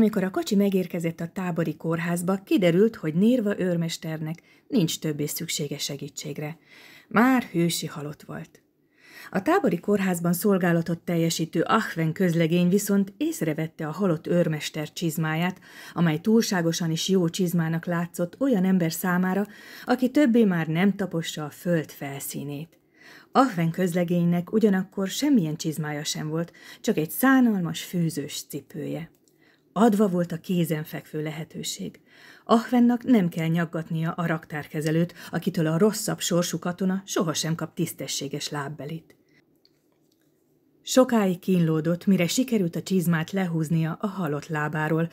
Amikor a kocsi megérkezett a tábori kórházba, kiderült, hogy Nérva őrmesternek nincs többé szüksége segítségre. Már hősi halott volt. A tábori kórházban szolgálatot teljesítő Ahven közlegény viszont észrevette a halott őrmester csizmáját, amely túlságosan is jó csizmának látszott olyan ember számára, aki többé már nem tapossa a föld felszínét. Ahven közlegénynek ugyanakkor semmilyen csizmája sem volt, csak egy szánalmas fűzős cipője. Adva volt a kézen fekvő lehetőség. Ahvennak nem kell nyaggatnia a raktárkezelőt, akitől a rosszabb sorsú katona sohasem kap tisztességes lábbelit. Sokáig kínlódott, mire sikerült a csizmát lehúznia a halott lábáról,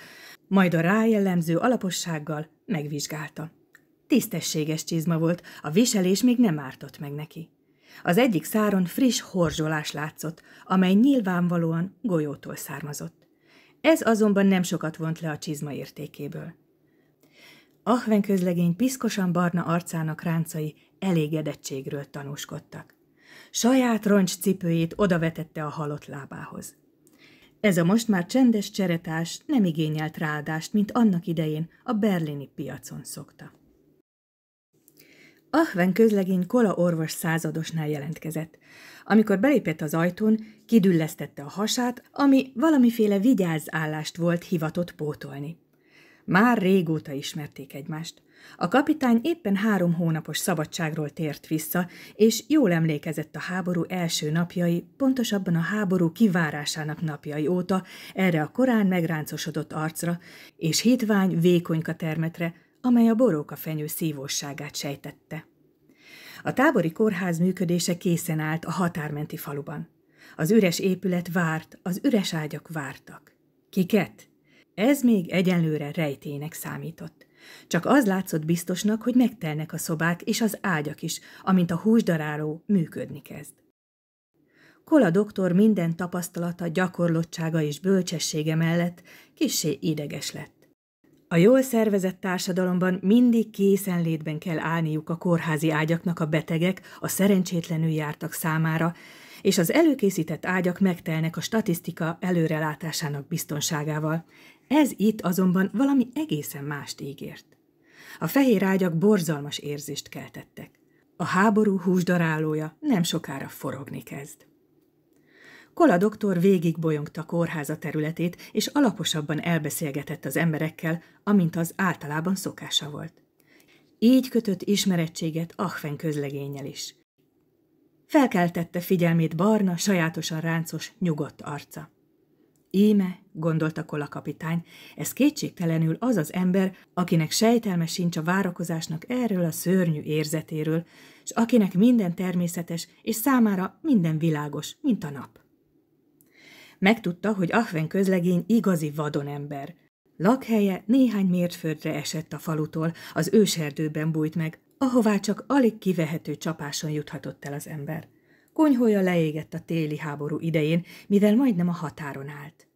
majd a rájellemző alapossággal megvizsgálta. Tisztességes csizma volt, a viselés még nem ártott meg neki. Az egyik száron friss horzsolás látszott, amely nyilvánvalóan golyótól származott. Ez azonban nem sokat vont le a csizma értékéből. Ahven közlegény piszkosan barna arcának ráncai elégedettségről tanúskodtak. Saját roncs cipőjét odavetette a halott lábához. Ez a most már csendes cseretás nem igényelt ráadást, mint annak idején a berlini piacon szokta. Ahven közlegény Kola orvos századosnál jelentkezett. Amikor belépett az ajtón, kidüllesztette a hasát, ami valamiféle vigyázállást volt hivatott pótolni. Már régóta ismerték egymást. A kapitány éppen három hónapos szabadságról tért vissza, és jól emlékezett a háború első napjai, pontosabban a háború kivárásának napjai óta erre a korán megráncosodott arcra, és hitvány vékonyka termetre, amely a boróka fenyő szívosságát sejtette. A tábori kórház működése készen állt a határmenti faluban. Az üres épület várt, az üres ágyak vártak. Kiket? Ez még egyenlőre rejtének számított. Csak az látszott biztosnak, hogy megtelnek a szobák és az ágyak is, amint a húsdaráló működni kezd. Kola doktor minden tapasztalata, gyakorlottsága és bölcsessége mellett kissé ideges lett. A jól szervezett társadalomban mindig készenlétben kell állniuk a kórházi ágyaknak a betegek, a szerencsétlenül jártak számára, és az előkészített ágyak megtelnek a statisztika előrelátásának biztonságával. Ez itt azonban valami egészen mást ígért. A fehér ágyak borzalmas érzést keltettek. A háború húsdarálója nem sokára forogni kezd. Kola doktor végigbolyongta kórháza területét, és alaposabban elbeszélgetett az emberekkel, amint az általában szokása volt. Így kötött ismerettséget Achven közlegényel is. Felkeltette figyelmét barna, sajátosan ráncos, nyugodt arca. Íme, gondolta Kola kapitány, ez kétségtelenül az az ember, akinek sejtelme sincs a várakozásnak erről a szörnyű érzetéről, és akinek minden természetes, és számára minden világos, mint a nap. Megtudta, hogy Ahven közlegény igazi vadonember. Lakhelye néhány mértföldre esett a falutól, az őserdőben bújt meg, ahová csak alig kivehető csapáson juthatott el az ember. Konyhója leégett a téli háború idején, mivel majdnem a határon állt.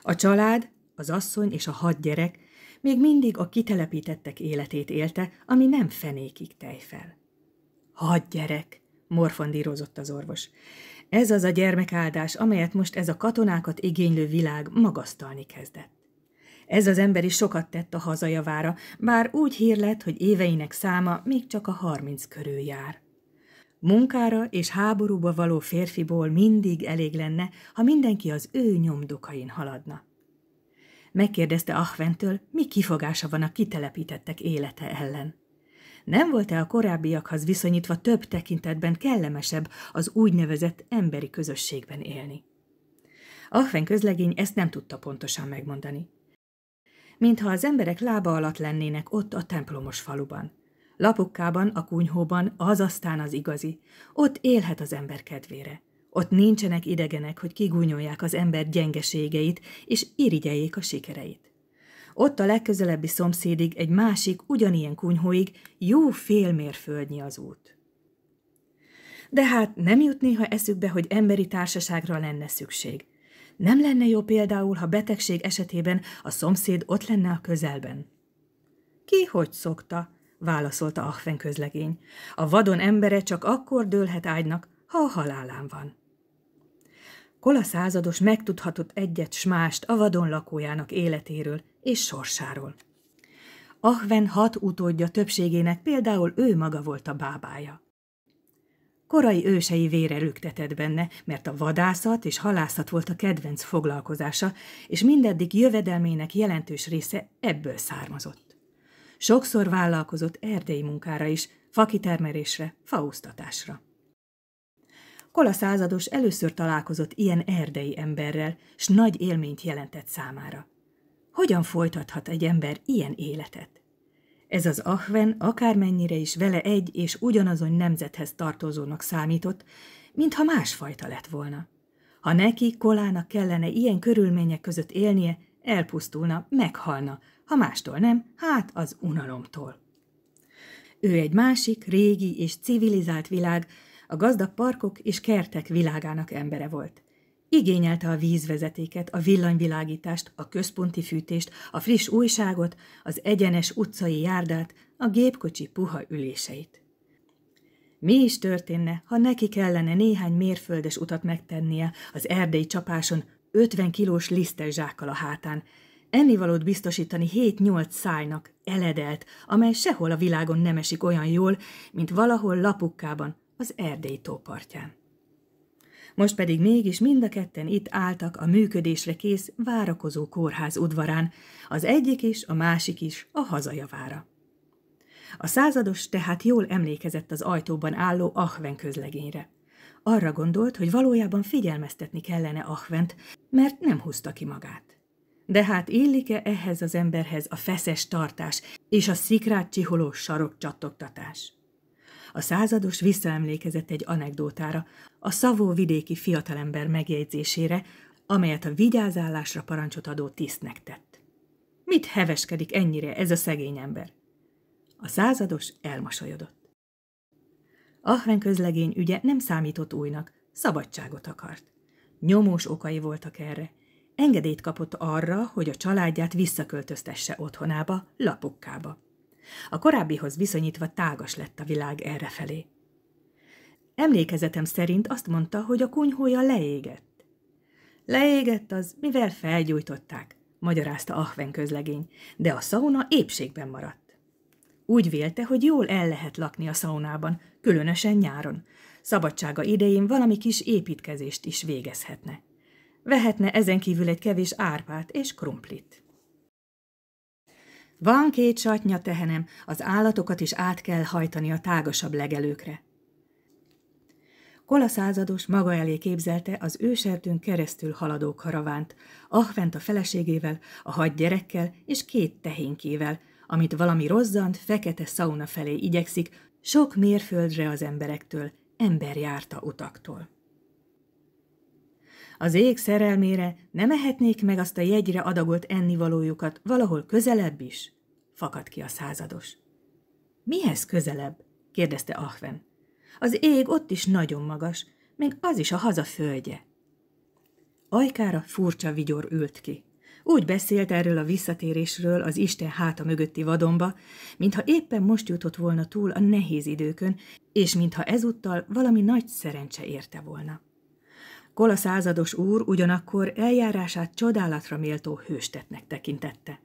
A család, az asszony és a hat gyerek még mindig a kitelepítettek életét élte, ami nem fenékig tej fel. Hat gyerek, morfondírozott az orvos. Ez az a gyermekáldás, amelyet most ez a katonákat igénylő világ magasztalni kezdett. Ez az ember is sokat tett a hazajavára, bár úgy hír lett, hogy éveinek száma még csak a harminc körül jár. Munkára és háborúba való férfiból mindig elég lenne, ha mindenki az ő nyomdokain haladna. Megkérdezte Ahventől, mi kifogása van a kitelepítettek élete ellen nem volt-e a korábbiakhoz viszonyítva több tekintetben kellemesebb az úgynevezett emberi közösségben élni? Ahven közlegény ezt nem tudta pontosan megmondani. Mintha az emberek lába alatt lennének ott a templomos faluban. Lapukkában, a kunyhóban az aztán az igazi. Ott élhet az ember kedvére. Ott nincsenek idegenek, hogy kigúnyolják az ember gyengeségeit és irigyeljék a sikereit. Ott a legközelebbi szomszédig egy másik, ugyanilyen kunyhóig jó fél mérföldnyi az út. De hát nem jut néha eszükbe, hogy emberi társaságra lenne szükség. Nem lenne jó például, ha betegség esetében a szomszéd ott lenne a közelben. Ki hogy szokta, válaszolta Achven közlegény. A vadon embere csak akkor dőlhet ágynak, ha a halálán van hol a százados megtudhatott egyet s mást a vadon lakójának életéről és sorsáról. Ahven hat utódja többségének például ő maga volt a bábája. Korai ősei vére lüktetett benne, mert a vadászat és halászat volt a kedvenc foglalkozása, és mindeddig jövedelmének jelentős része ebből származott. Sokszor vállalkozott erdei munkára is, fakitermelésre, faúztatásra. Kola százados először találkozott ilyen erdei emberrel, s nagy élményt jelentett számára. Hogyan folytathat egy ember ilyen életet? Ez az Ahven akármennyire is vele egy és ugyanazon nemzethez tartozónak számított, mintha másfajta lett volna. Ha neki, Kolának kellene ilyen körülmények között élnie, elpusztulna, meghalna, ha mástól nem, hát az unalomtól. Ő egy másik, régi és civilizált világ, a gazdag parkok és kertek világának embere volt. Igényelte a vízvezetéket, a villanyvilágítást, a központi fűtést, a friss újságot, az egyenes utcai járdát, a gépkocsi puha üléseit. Mi is történne, ha neki kellene néhány mérföldes utat megtennie az erdei csapáson 50 kilós lisztes zsákkal a hátán, ennivalót biztosítani 7-8 szájnak, eledelt, amely sehol a világon nem esik olyan jól, mint valahol lapukkában, az Erdély tópartján. Most pedig mégis mind a ketten itt álltak a működésre kész várakozó kórház udvarán, az egyik is, a másik is a hazajavára. A százados tehát jól emlékezett az ajtóban álló Ahven közlegényre. Arra gondolt, hogy valójában figyelmeztetni kellene Ahvent, mert nem húzta ki magát. De hát illik-e ehhez az emberhez a feszes tartás és a szikrát csiholó sarokcsattogtatás? A százados visszaemlékezett egy anekdótára, a Szavó vidéki fiatalember megjegyzésére, amelyet a vigyázállásra parancsot adó tisztnek tett. Mit heveskedik ennyire ez a szegény ember? A százados elmosolyodott. Ahren közlegény ügye nem számított újnak, szabadságot akart. Nyomós okai voltak erre. Engedélyt kapott arra, hogy a családját visszaköltöztesse otthonába, lapukkába. A korábbihoz viszonyítva tágas lett a világ errefelé. Emlékezetem szerint azt mondta, hogy a kunyhója leégett. Leégett az, mivel felgyújtották, magyarázta Ahven közlegény, de a szauna épségben maradt. Úgy vélte, hogy jól el lehet lakni a szaunában, különösen nyáron. Szabadsága idején valami kis építkezést is végezhetne. Vehetne ezen kívül egy kevés árpát és krumplit. Van két satnya tehenem, az állatokat is át kell hajtani a tágasabb legelőkre. Kola százados maga elé képzelte az őserdőn keresztül haladó karavánt, Ahvent a feleségével, a hat gyerekkel és két tehénkével, amit valami rozzant, fekete szauna felé igyekszik, sok mérföldre az emberektől, emberjárta utaktól. Az ég szerelmére nem ehetnék meg azt a jegyre adagolt ennivalójukat valahol közelebb is? Fakad ki a százados. Mihez közelebb? kérdezte Ahven. Az ég ott is nagyon magas, még az is a haza földje. Ajkára furcsa vigyor ült ki. Úgy beszélt erről a visszatérésről az Isten háta mögötti vadomba, mintha éppen most jutott volna túl a nehéz időkön, és mintha ezúttal valami nagy szerencse érte volna. Kola százados úr ugyanakkor eljárását csodálatra méltó hőstetnek tekintette.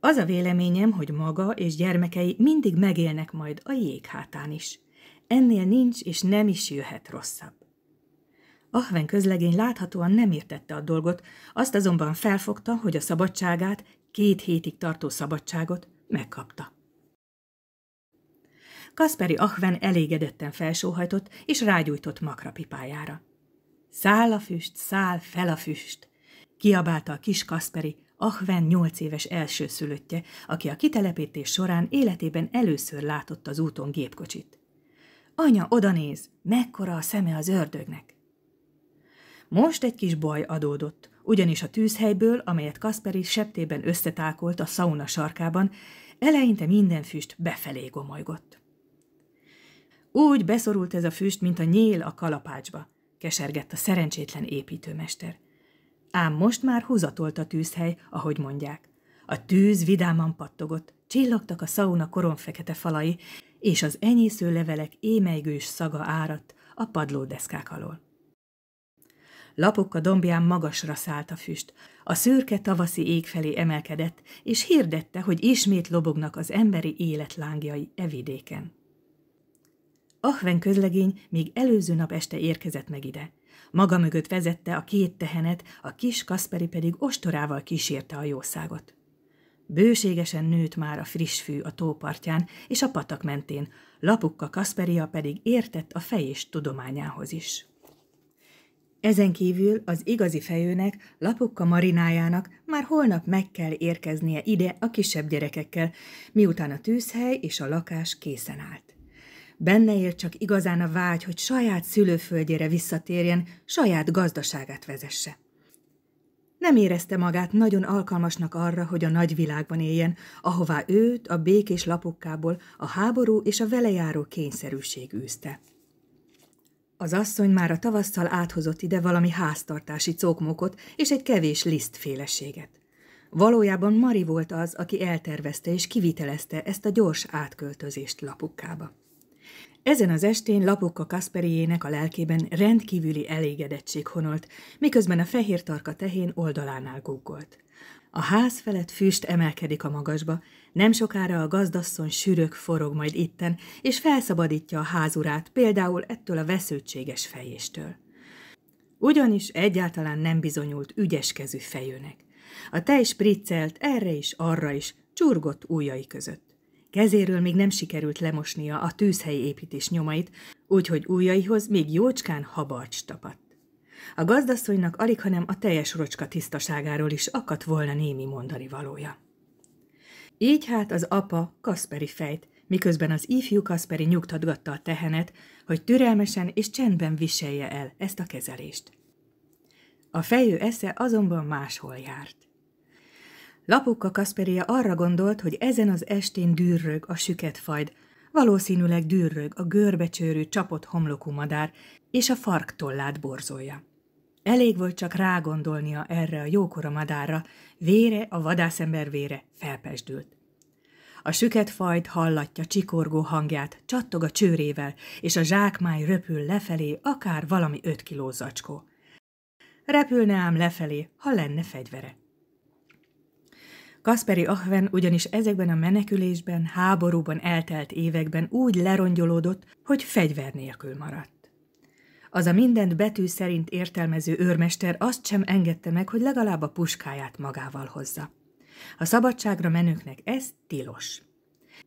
Az a véleményem, hogy maga és gyermekei mindig megélnek majd a jég hátán is. Ennél nincs és nem is jöhet rosszabb. Ahven közlegény láthatóan nem értette a dolgot, azt azonban felfogta, hogy a szabadságát, két hétig tartó szabadságot megkapta. Kasperi Ahven elégedetten felsóhajtott és rágyújtott makrapipájára. Száll a füst, száll fel a füst! Kiabálta a kis Kasperi, Ahven nyolc éves elsőszülöttje, aki a kitelepítés során életében először látott az úton gépkocsit. Anya, oda néz, mekkora a szeme az ördögnek! Most egy kis baj adódott, ugyanis a tűzhelyből, amelyet Kasperi septében összetákolt a szauna sarkában, eleinte minden füst befelé gomolygott. Úgy beszorult ez a füst, mint a nyél a kalapácsba, kesergett a szerencsétlen építőmester. Ám most már húzatolt a tűzhely, ahogy mondják. A tűz vidáman pattogott, csillogtak a szauna koronfekete falai, és az enyésző levelek émelygős szaga áradt a deszkák alól. Lapok a dombján magasra szállt a füst. A szürke tavaszi ég felé emelkedett, és hirdette, hogy ismét lobognak az emberi élet lángjai e vidéken. Ahven közlegény még előző nap este érkezett meg ide. Maga mögött vezette a két tehenet, a kis Kasperi pedig ostorával kísérte a jószágot. Bőségesen nőtt már a friss fű a tópartján és a patak mentén, lapukka Kasperia pedig értett a fejés tudományához is. Ezen kívül az igazi fejőnek, lapukka marinájának már holnap meg kell érkeznie ide a kisebb gyerekekkel, miután a tűzhely és a lakás készen állt. Benne él csak igazán a vágy, hogy saját szülőföldjére visszatérjen, saját gazdaságát vezesse. Nem érezte magát nagyon alkalmasnak arra, hogy a nagyvilágban éljen, ahová őt a békés lapokkából a háború és a velejáró kényszerűség űzte. Az asszony már a tavasszal áthozott ide valami háztartási cókmókot és egy kevés lisztféleséget. Valójában Mari volt az, aki eltervezte és kivitelezte ezt a gyors átköltözést lapukkába. Ezen az estén Lapokka Kasperiének a lelkében rendkívüli elégedettség honolt, miközben a fehér tarka tehén oldalánál gúgolt. A ház felett füst emelkedik a magasba, nem sokára a gazdasszony sűrök forog majd itten, és felszabadítja a házurát például ettől a vesződtséges fejéstől. Ugyanis egyáltalán nem bizonyult ügyeskezű fejőnek. A tej spriccelt erre is, arra is, csurgott ujjai között. Kezéről még nem sikerült lemosnia a tűzhelyi építés nyomait, úgyhogy ujjaihoz még jócskán habarcs tapadt. A gazdasszonynak alig, hanem a teljes rocska tisztaságáról is akadt volna némi mondani valója. Így hát az apa Kasperi fejt, miközben az ifjú Kasperi nyugtatgatta a tehenet, hogy türelmesen és csendben viselje el ezt a kezelést. A fejő esze azonban máshol járt. Lapukka Kasperia arra gondolt, hogy ezen az estén dűrrög a süketfajd, valószínűleg dűrrög a görbecsőrű csapott homlokú madár, és a farktollát borzolja. Elég volt csak rágondolnia erre a jókora madárra, vére, a vadászember vére felpesdült. A fajt hallatja csikorgó hangját, csattog a csőrével, és a zsákmány röpül lefelé, akár valami öt kiló zacskó. Repülne ám lefelé, ha lenne fegyvere. Kasperi Ahven ugyanis ezekben a menekülésben, háborúban eltelt években úgy lerongyolódott, hogy fegyver nélkül maradt. Az a mindent betű szerint értelmező őrmester azt sem engedte meg, hogy legalább a puskáját magával hozza. A szabadságra menőknek ez tilos.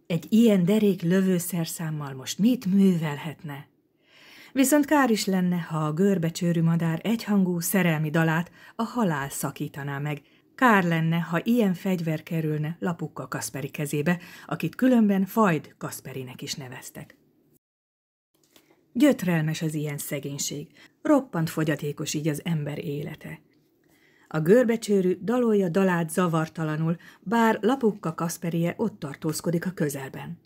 Egy ilyen derék lövőszerszámmal most mit művelhetne? Viszont kár is lenne, ha a görbecsőrű madár egyhangú szerelmi dalát a halál szakítaná meg, Kár lenne, ha ilyen fegyver kerülne Lapukka Kasperi kezébe, akit különben Fajd Kasperinek is neveztek. Gyötrelmes az ilyen szegénység, roppant fogyatékos így az ember élete. A görbecsőrű dalolja dalát zavartalanul, bár Lapukka Kasperie ott tartózkodik a közelben.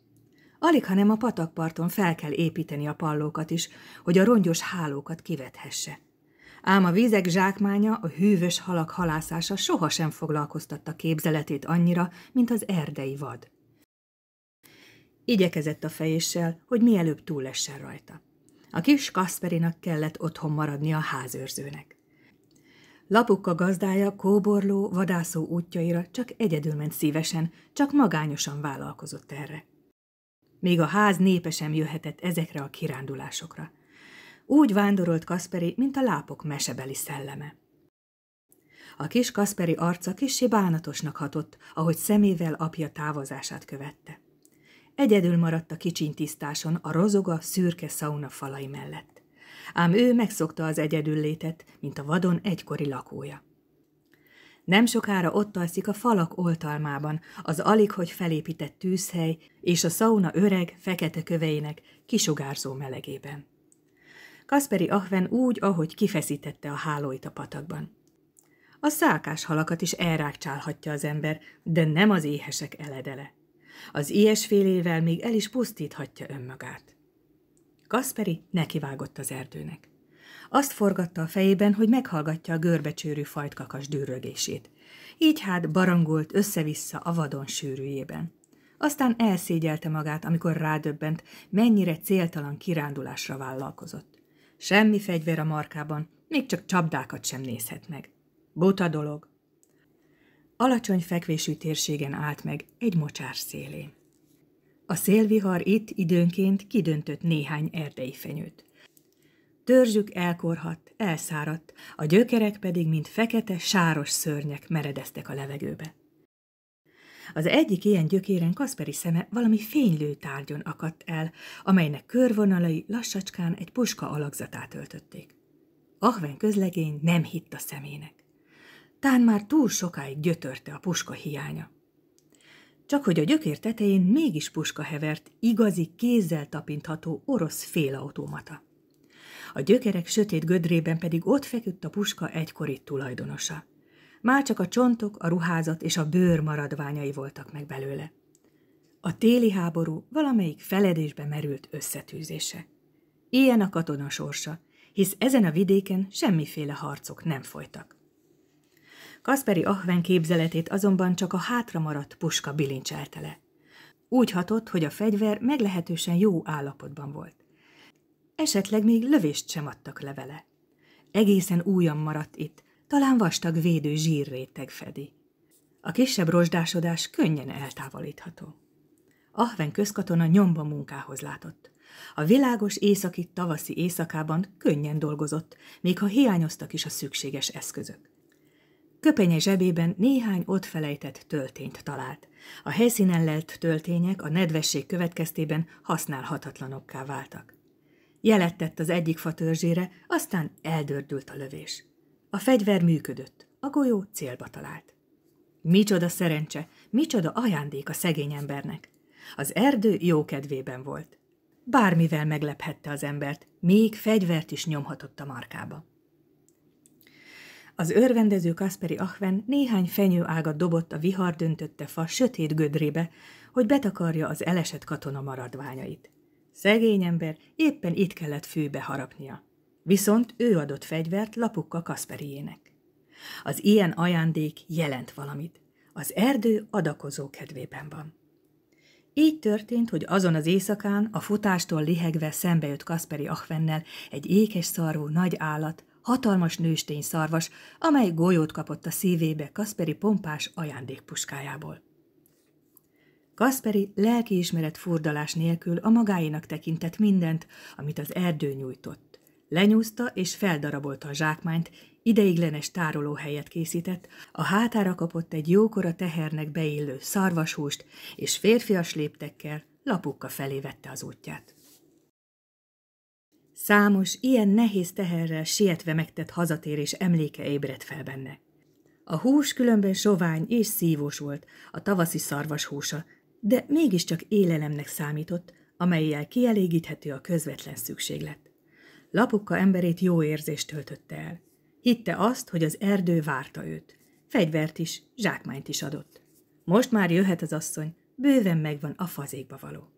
Alig, hanem a patakparton fel kell építeni a pallókat is, hogy a rongyos hálókat kivethesse ám a vizek zsákmánya, a hűvös halak halászása sohasem foglalkoztatta képzeletét annyira, mint az erdei vad. Igyekezett a fejéssel, hogy mielőbb túlessen rajta. A kis Kasperinak kellett otthon maradni a házőrzőnek. Lapukka gazdája kóborló, vadászó útjaira csak egyedül ment szívesen, csak magányosan vállalkozott erre. Még a ház népesen jöhetett ezekre a kirándulásokra – úgy vándorolt Kasperi, mint a lápok mesebeli szelleme. A kis Kasperi arca kissé bánatosnak hatott, ahogy szemével apja távozását követte. Egyedül maradt a kicsintisztáson a rozoga, szürke szauna falai mellett. Ám ő megszokta az egyedüllétet, mint a vadon egykori lakója. Nem sokára ott alszik a falak oltalmában, az alig hogy felépített tűzhely és a szauna öreg, fekete köveinek kisugárzó melegében. Kasperi Ahven úgy, ahogy kifeszítette a hálóit a patakban. A szálkás halakat is elrákcsálhatja az ember, de nem az éhesek eledele. Az ilyesfélével még el is pusztíthatja önmagát. Kasperi nekivágott az erdőnek. Azt forgatta a fejében, hogy meghallgatja a görbecsőrű fajtkakas dűrögését. Így hát barangolt össze-vissza a vadon sűrűjében. Aztán elszégyelte magát, amikor rádöbbent, mennyire céltalan kirándulásra vállalkozott. Semmi fegyver a markában, még csak csapdákat sem nézhet meg. Buta dolog. Alacsony fekvésű térségen állt meg, egy mocsár szélén. A szélvihar itt időnként kidöntött néhány erdei fenyőt. Törzsük elkorhat, elszáradt, a gyökerek pedig, mint fekete, sáros szörnyek meredeztek a levegőbe. Az egyik ilyen gyökéren Kasperi szeme valami fénylő tárgyon akadt el, amelynek körvonalai lassacskán egy puska alakzatát öltötték. Ahven közlegény nem hitt a szemének. Tán már túl sokáig gyötörte a puska hiánya. Csak hogy a gyökér tetején mégis puska hevert, igazi, kézzel tapintható orosz félautomata. A gyökerek sötét gödrében pedig ott feküdt a puska egykori tulajdonosa. Már csak a csontok, a ruházat és a bőr maradványai voltak meg belőle. A téli háború valamelyik feledésbe merült összetűzése. Ilyen a katona sorsa, hisz ezen a vidéken semmiféle harcok nem folytak. Kasperi Ahven képzeletét azonban csak a hátra maradt puska bilincselte le. Úgy hatott, hogy a fegyver meglehetősen jó állapotban volt. Esetleg még lövést sem adtak le vele. Egészen újan maradt itt, talán vastag védő zsírréteg fedi. A kisebb rozsdásodás könnyen eltávolítható. Ahven közkatona nyomba munkához látott. A világos északi tavaszi éjszakában könnyen dolgozott, még ha hiányoztak is a szükséges eszközök. Köpenye zsebében néhány ott felejtett töltényt talált. A helyszínen lelt töltények a nedvesség következtében használhatatlanokká váltak. Jelettett az egyik fa törzsére, aztán eldördült a lövés. A fegyver működött, a golyó célba talált. Micsoda szerencse, micsoda ajándék a szegény embernek. Az erdő jó kedvében volt. Bármivel meglephette az embert, még fegyvert is nyomhatott a markába. Az örvendező Kasperi Achven néhány fenyőágat dobott a vihar döntötte fa sötét gödrébe, hogy betakarja az elesett katona maradványait. Szegény ember éppen itt kellett főbe harapnia. Viszont ő adott fegyvert lapukka Kasperiének. Az ilyen ajándék jelent valamit. Az erdő adakozó kedvében van. Így történt, hogy azon az éjszakán a futástól lihegve szembe jött Kasperi Achvennel egy ékes szarvú nagy állat, hatalmas nőstény szarvas, amely golyót kapott a szívébe Kasperi pompás ajándékpuskájából. Kasperi lelkiismeret furdalás nélkül a magáinak tekintett mindent, amit az erdő nyújtott. Lenyúzta és feldarabolta a zsákmányt, ideiglenes tárolóhelyet készített, a hátára kapott egy jókora tehernek beillő szarvashúst, és férfias léptekkel lapukka felé vette az útját. Számos, ilyen nehéz teherrel sietve megtett hazatérés emléke ébredt fel benne. A hús különben sovány és szívós volt, a tavaszi szarvas húsa, de mégiscsak élelemnek számított, amelyel kielégíthető a közvetlen szükséglet. Lapukka emberét jó érzést töltötte el. Hitte azt, hogy az erdő várta őt. Fegyvert is, zsákmányt is adott. Most már jöhet az asszony, bőven megvan a fazékba való.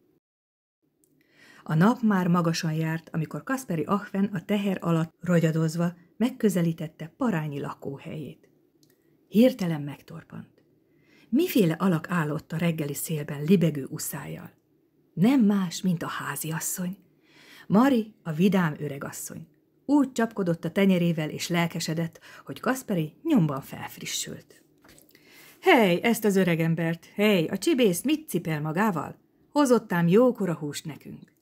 A nap már magasan járt, amikor Kasperi Ahven a teher alatt rogyadozva megközelítette parányi lakóhelyét. Hirtelen megtorpant. Miféle alak állott a reggeli szélben libegő uszájjal? Nem más, mint a házi asszony. Mari a vidám öregasszony. Úgy csapkodott a tenyerével és lelkesedett, hogy Kasperi nyomban felfrissült. Hely, ezt az öregembert! Hely, a csibész mit cipel magával? Hozottám jókora húst nekünk.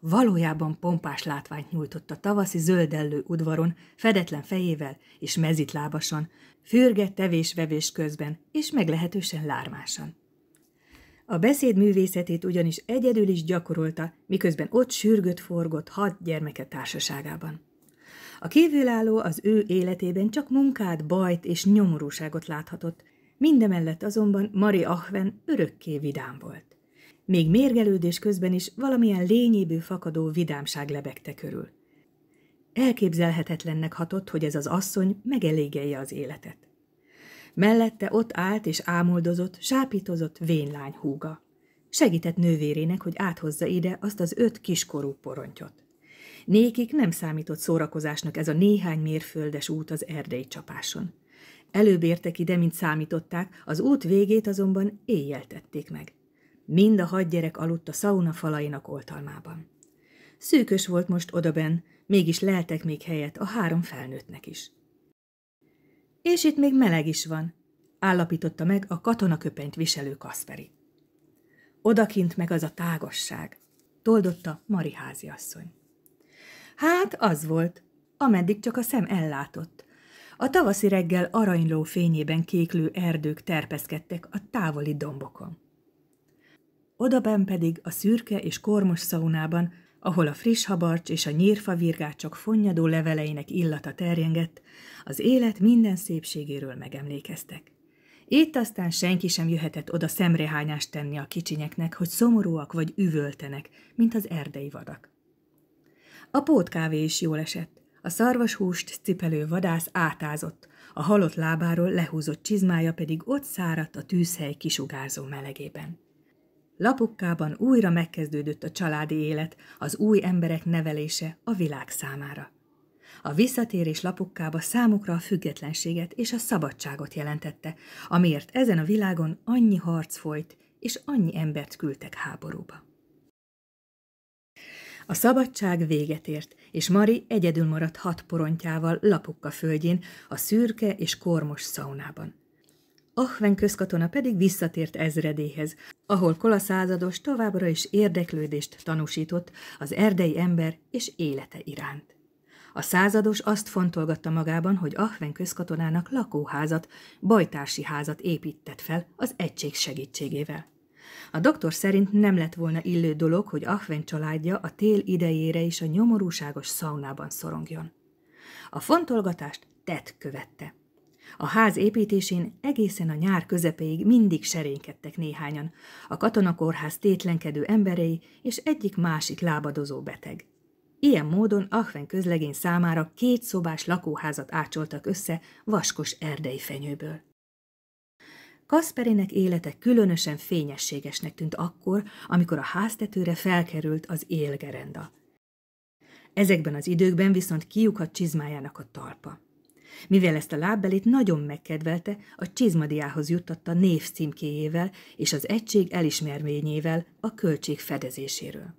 Valójában pompás látványt nyújtott a tavaszi zöldellő udvaron, fedetlen fejével és mezitlábasan, fürge tevés-vevés közben és meglehetősen lármásan. A beszéd művészetét ugyanis egyedül is gyakorolta, miközben ott sürgött forgott hat gyermeke társaságában. A kívülálló az ő életében csak munkát, bajt és nyomorúságot láthatott, mindemellett azonban Mari Ahven örökké vidám volt. Még mérgelődés közben is valamilyen lényéből fakadó vidámság lebegte körül. Elképzelhetetlennek hatott, hogy ez az asszony megelégelje az életet. Mellette ott állt és ámoldozott, sápítozott vénlány húga. Segített nővérének, hogy áthozza ide azt az öt kiskorú porontyot. Nékik nem számított szórakozásnak ez a néhány mérföldes út az erdei csapáson. Előbb értek ide, mint számították, az út végét azonban éjjel tették meg. Mind a hadgyerek aludt a szauna falainak oltalmában. Szűkös volt most odaben, mégis leltek még helyet a három felnőttnek is. És itt még meleg is van, állapította meg a katonaköpenyt viselő Kasperi. Odakint meg az a tágosság, toldotta Mari háziasszony. Hát az volt, ameddig csak a szem ellátott. A tavaszi reggel aranyló fényében kéklő erdők terpeszkedtek a távoli dombokon. Odaben pedig a szürke és kormos szaunában ahol a friss habarcs és a nyírfa virgácsok fonnyadó leveleinek illata terjengett, az élet minden szépségéről megemlékeztek. Itt aztán senki sem jöhetett oda szemrehányást tenni a kicsinyeknek, hogy szomorúak vagy üvöltenek, mint az erdei vadak. A pótkávé is jól esett. A szarvashúst cipelő vadász átázott, a halott lábáról lehúzott csizmája pedig ott száradt a tűzhely kisugárzó melegében. Lapukkában újra megkezdődött a családi élet, az új emberek nevelése a világ számára. A visszatérés lapukkába számukra a függetlenséget és a szabadságot jelentette, amiért ezen a világon annyi harc folyt, és annyi embert küldtek háborúba. A szabadság véget ért, és Mari egyedül maradt hat porontjával lapukka földjén, a szürke és kormos szaunában. Ahven közkatona pedig visszatért ezredéhez, ahol kolasszázados továbbra is érdeklődést tanúsított az erdei ember és élete iránt. A százados azt fontolgatta magában, hogy Ahven közkatonának lakóházat, bajtársi házat épített fel az egység segítségével. A doktor szerint nem lett volna illő dolog, hogy Ahven családja a tél idejére is a nyomorúságos szaunában szorongjon. A fontolgatást tett követte. A ház építésén egészen a nyár közepéig mindig serénykedtek néhányan, a katonakórház tétlenkedő emberei és egyik másik lábadozó beteg. Ilyen módon Ahven közlegény számára két szobás lakóházat ácsoltak össze vaskos erdei fenyőből. Kasperinek élete különösen fényességesnek tűnt akkor, amikor a háztetőre felkerült az élgerenda. Ezekben az időkben viszont kiukadt csizmájának a talpa. Mivel ezt a lábbelét nagyon megkedvelte, a csizmadiához juttatta név címkéjével és az egység elismerményével a költség fedezéséről.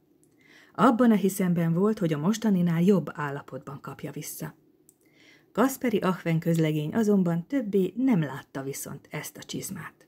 Abban a hiszemben volt, hogy a mostaninál jobb állapotban kapja vissza. Kasperi Ahven közlegény azonban többé nem látta viszont ezt a csizmát.